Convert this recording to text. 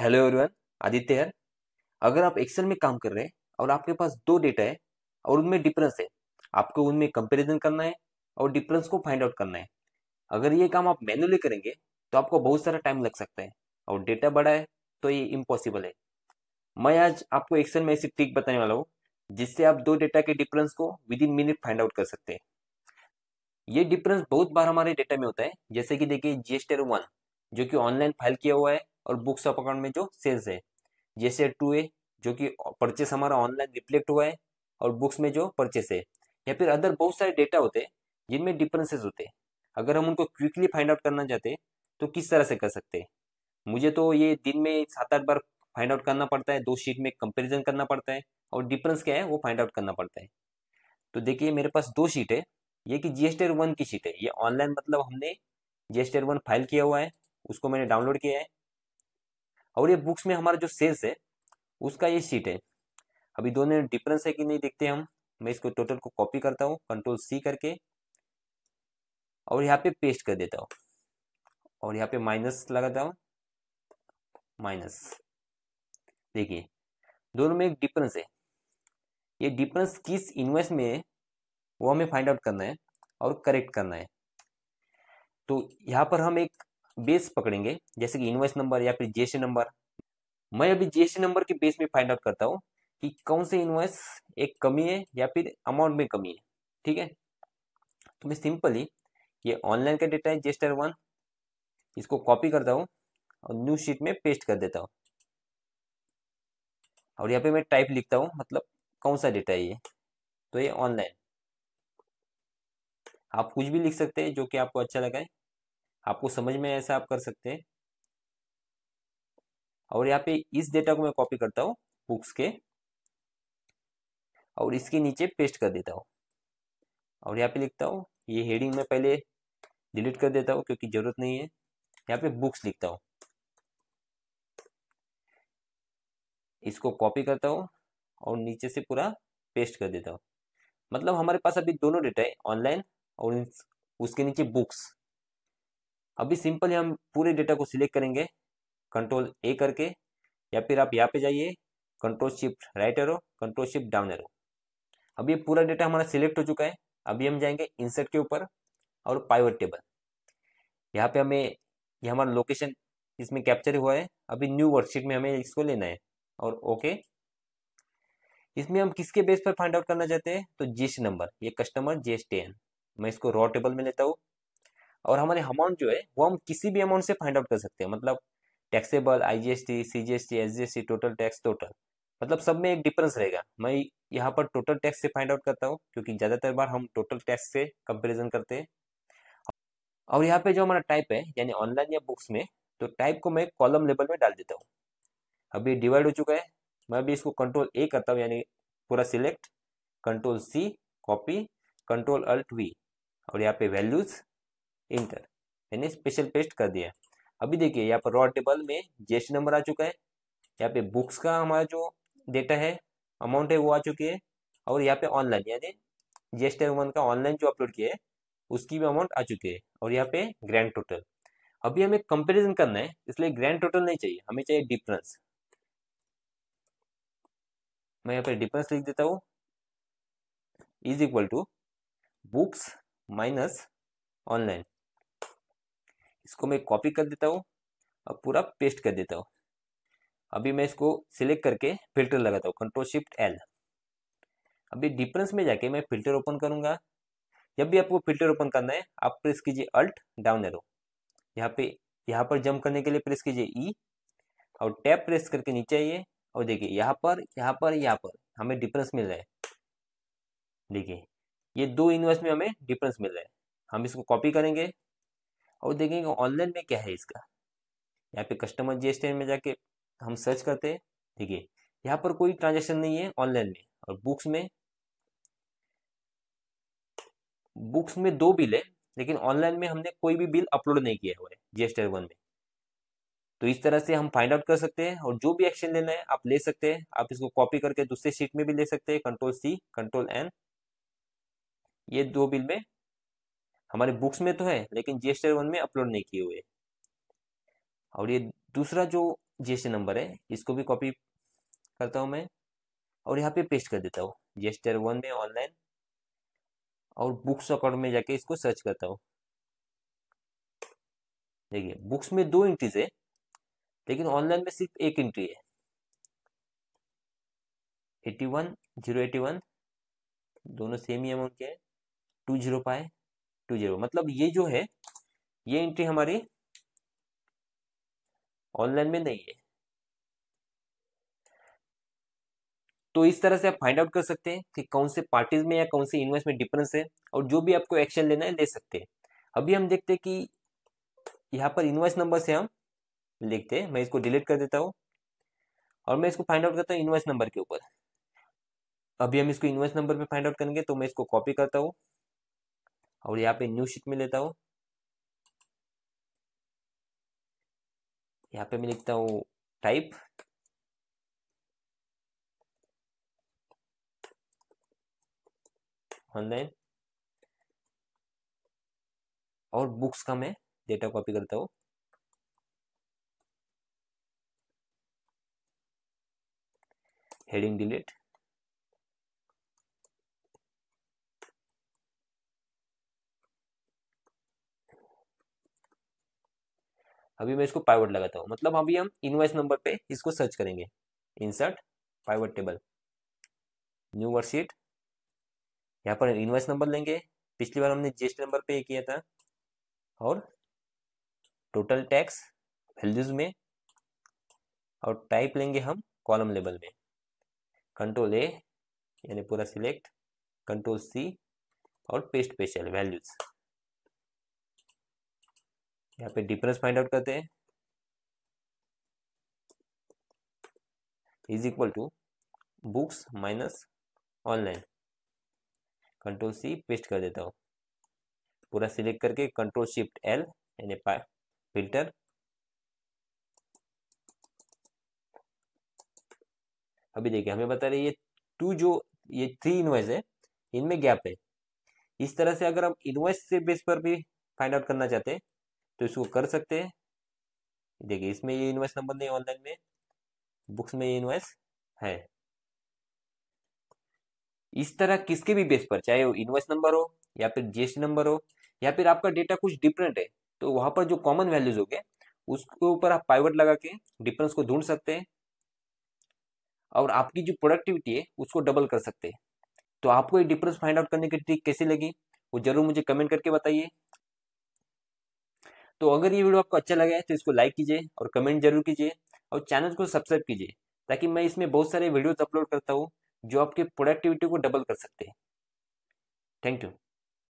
hello everyone Aditya है अगर आप एक्सेल में काम कर रहे हैं और आपके पास दो डेटा है और उनमें डिफरेंस है आपको उनमें कंपैरिजन करना है और डिफरेंस को फाइंड आउट करना है अगर ये काम आप मैनुअली करेंगे तो आपको बहुत सारा टाइम लग सकता है और डेटा बड़ा है तो ये इम्पॉसिबल है मैं आज आपको एक्सेल में ऐसी ट्रिक बताने वाला हूँ जिससे आप दो डेटा के डिफरेंस को within minute find out कर सकते हैं ये डिफरेंस बहुत बार हमारे डेटा में होता है जैसे कि देखिए जी एस वन जो कि ऑनलाइन फाइल किया हुआ है और बुक्स ऑफ अकाउंट में जो सेल्स है जैसे टू ए जो कि परचेस हमारा ऑनलाइन रिफ्लेक्ट हुआ है और बुक्स में जो परचेस है या फिर अदर बहुत सारे डेटा होते हैं जिनमें डिफरेंसेस होते हैं अगर हम उनको क्विकली फाइंड आउट करना चाहते हैं तो किस तरह से कर सकते हैं मुझे तो ये दिन में सात आठ बार फाइंड आउट करना पड़ता है दो शीट में कंपेरिजन करना पड़ता है और डिफरेंस क्या है वो फाइंड आउट करना पड़ता है तो देखिए मेरे पास दो शीट है ये कि जी वन की शीट है ये ऑनलाइन मतलब हमने जी वन फाइल किया हुआ है उसको मैंने डाउनलोड किया है और ये बुक्स में हमारा जो सेल्स है उसका ये शीट है अभी दोनों में डिफरेंस है कि नहीं देखते हम मैं इसको टोटल को कॉपी करता हूँ कंट्रोल सी करके और यहाँ पे पेस्ट कर देता हूँ और यहाँ पे माइनस लगाता हूँ माइनस देखिए दोनों में एक डिफरेंस है ये डिफरेंस किस इन्वेस्ट में है वो हमें फाइंड आउट करना है और करेक्ट करना है तो यहाँ पर हम एक बेस पकड़ेंगे जैसे कि इन्वेस्ट नंबर या फिर जीएसटी नंबर मैं अभी जीएसटी नंबर के बेस में फाइंड आउट करता हूँ कि कौन से इन्वेस एक कमी है या फिर अमाउंट में कमी है ठीक है तो मैं सिंपली ये ऑनलाइन का डेटा है जेस्टर वन इसको कॉपी करता हूँ और न्यू शीट में पेस्ट कर देता हूँ और यहाँ पे मैं टाइप लिखता हूँ मतलब कौन सा डेटा है ये तो ये ऑनलाइन आप कुछ भी लिख सकते हैं जो कि आपको अच्छा लगा है आपको समझ में ऐसा आप कर सकते हैं और यहाँ पे इस डेटा को मैं कॉपी करता हूँ बुक्स के और इसके नीचे पेस्ट कर देता हूँ और यहाँ पे लिखता हूँ ये हेडिंग में पहले डिलीट कर देता हूँ क्योंकि ज़रूरत नहीं है यहाँ पे बुक्स लिखता हूँ इसको कॉपी करता हूँ और नीचे से पूरा पेस्ट कर देता हूँ मतलब हमारे पास अभी दोनों डेटा है ऑनलाइन और उसके नीचे बुक्स अभी सिंपल हम पूरे डेटा को सिलेक्ट करेंगे कंट्रोल ए करके या फिर आप यहाँ पे जाइए control shift right arrow control shift down arrow अभी ये पूरा डेटा हमारा सिलेक्ट हो चुका है अभी हम जाएंगे इंसर्ट के ऊपर और पाइवर टेबल यहाँ पे हमें ये हमारा लोकेशन इसमें कैप्चर हुआ है अभी न्यू वर्कशीट में हमें इसको लेना है और ओके इसमें हम किसके बेस पर फाइंड आउट करना चाहते हैं तो जीएसटी नंबर ये कस्टमर जीएसटीएन मैं इसको रॉ टेबल में लेता हूँ और हमारे अमाउंट जो है वो हम किसी भी अमाउंट से फाइंड आउट कर सकते हैं मतलब taxable IGST CGST SGST total tax total मतलब सब में एक डिफरेंस रहेगा मैं यहाँ पर टोटल टैक्स से फाइंड आउट करता हूँ क्योंकि ज़्यादातर बार हम टोटल टैक्स से कंपेरिजन करते हैं और यहाँ पे जो हमारा टाइप है यानी ऑनलाइन या बुक्स में तो टाइप को मैं कॉलम लेवल में डाल देता हूँ अभी डिवाइड हो चुका है मैं अभी इसको कंट्रोल ए करता हूँ यानी पूरा select control C copy control alt V और यहाँ पे वैल्यूज इंटर मैंने स्पेशल पेस्ट कर दिया अभी देखिए यहाँ पर रॉ टेबल में जीएसटी नंबर आ चुका है यहाँ पे बुक्स का हमारा जो डेटा है अमाउंट है वो आ चुकी है और यहाँ पे ऑनलाइन यानी जीएसटी वन का ऑनलाइन जो अपलोड किया है उसकी भी अमाउंट आ चुकी है और यहाँ पे ग्रैंड टोटल अभी हमें कंपेरिजन करना है इसलिए ग्रैंड टोटल नहीं चाहिए हमें चाहिए डिफरेंस मैं यहाँ पे डिफरेंस लिख देता हूँ is equal to books minus online इसको मैं कॉपी कर देता हूँ और पूरा पेस्ट कर देता हूँ अभी मैं इसको सिलेक्ट करके फिल्टर लगाता हूँ कंट्रोल शिफ्ट एल अभी डिफरेंस में जाके मैं फिल्टर ओपन करूँगा जब भी आपको फिल्टर ओपन करना है आप प्रेस कीजिए अल्ट डाउन एरो यहाँ पे यहाँ पर जंप करने के लिए प्रेस कीजिए ई e और टैप प्रेस करके नीचे आइए और देखिए यहाँ पर यहाँ पर यहाँ पर हमें डिफरेंस मिल रहा है देखिए ये दो इन्वर्स में हमें डिफरेंस मिल रहा है हम इसको कॉपी करेंगे और देखेंगे ऑनलाइन में क्या है इसका यहाँ पे कस्टमर जीएसटी में जाके हम सर्च करते हैं देखिए यहाँ पर कोई ट्रांजेक्शन नहीं है ऑनलाइन में और बुक्स में बुक्स में दो बिल है लेकिन ऑनलाइन में हमने कोई भी बिल अपलोड नहीं किया हुआ है जीएसटी वन में तो इस तरह से हम फाइंड आउट कर सकते हैं और जो भी एक्शन लेना है आप ले सकते हैं आप इसको कॉपी करके दूसरे शीट में भी ले सकते हैं कंट्रोल सी कंट्रोल एन ये दो बिल में हमारे बुक्स में तो है लेकिन जीएसटी वन में अपलोड नहीं किए हुए और ये दूसरा जो जीएसटी नंबर है इसको भी कॉपी करता हूँ मैं और यहाँ पे पेस्ट कर देता हूँ जीएसटी वन में ऑनलाइन और बुक्स अकाउंट में जाके इसको सर्च करता हूँ देखिए बुक्स में दो एंट्रीज है लेकिन ऑनलाइन में सिर्फ एक एंट्री है eighty one zero eighty one दोनों सेम ही अमाउंट के हैं two zero five two zero मतलब ये जो है ये एंट्री हमारी ऑनलाइन में नहीं है तो इस तरह से आप फाइंड आउट कर सकते हैं कि कौन से पार्टीज में या कौन से इन्वेस्ट में डिफरेंस है और जो भी आपको एक्शन लेना है ले सकते हैं अभी हम देखते हैं कि यहाँ पर इन्वेस्ट नंबर से हम लिखते हैं मैं इसको डिलीट कर देता हूँ और मैं इसको फाइंड आउट करता हूँ इन्वेस्ट नंबर के ऊपर अभी हम इसको इन्वेस्ट नंबर पे फाइंड आउट करेंगे तो मैं इसको कॉपी करता हूँ और यहाँ पे न्यू शीट में लेता हूँ यहाँ पे मैं लिखता हूँ टाइप ऑनलाइन और बुक्स का मैं डेटा कॉपी करता हूँ हेडिंग डिलीट अभी मैं इसको पाइवट लगाता हूँ मतलब अभी हम इनवाइस नंबर पे इसको सर्च करेंगे insert pivot table new worksheet यहाँ पर इनवाइस नंबर लेंगे पिछली बार हमने जीएसटी नंबर पे किया था और टोटल टैक्स वैल्यूज में और टाइप लेंगे हम कॉलम लेवल में कंट्रोल ए यानी पूरा सिलेक्ट कंट्रोल सी और पेस्ट पेशल वैल्यूज यहाँ पे डिफरेंस फाइंड आउट करते हैं is equal to books minus online control C paste कर देता हूँ पूरा सिलेक्ट करके कंट्रोल शिफ्ट एल यानी फिल्टर अभी देखिए हमें बता रहे ये टू जो ये थ्री इनवाइस है इनमें गैप है इस तरह से अगर हम इनवाइस से बेस पर भी फाइंड आउट करना चाहते हैं तो इसको कर सकते हैं देखिए इसमें ये इन्वाइस नंबर नहीं ऑनलाइन में बुक्स में ये इन्वाइस है इस तरह किसके भी बेस पर चाहे वो इन्वाइस नंबर हो या फिर जीएसटी नंबर हो या फिर आपका डेटा कुछ डिफरेंट है तो वहां पर जो कॉमन वैल्यूज हो गए उसके ऊपर आप पाइवट लगा के डिफरेंस को ढूंढ सकते हैं और आपकी जो प्रोडक्टिविटी है उसको डबल कर सकते हैं तो आपको ये डिफरेंस फाइंड आउट करने की ट्रिक कैसे लगी वो जरूर मुझे कमेंट करके बताइए तो अगर ये वीडियो आपको अच्छा लगा है तो इसको लाइक कीजिए और कमेंट जरूर कीजिए और चैनल को सब्सक्राइब कीजिए ताकि मैं इसमें बहुत सारे वीडियोज अपलोड करता हूँ जो आपके प्रोडक्टिविटी को डबल कर सकते हैं थैंक यू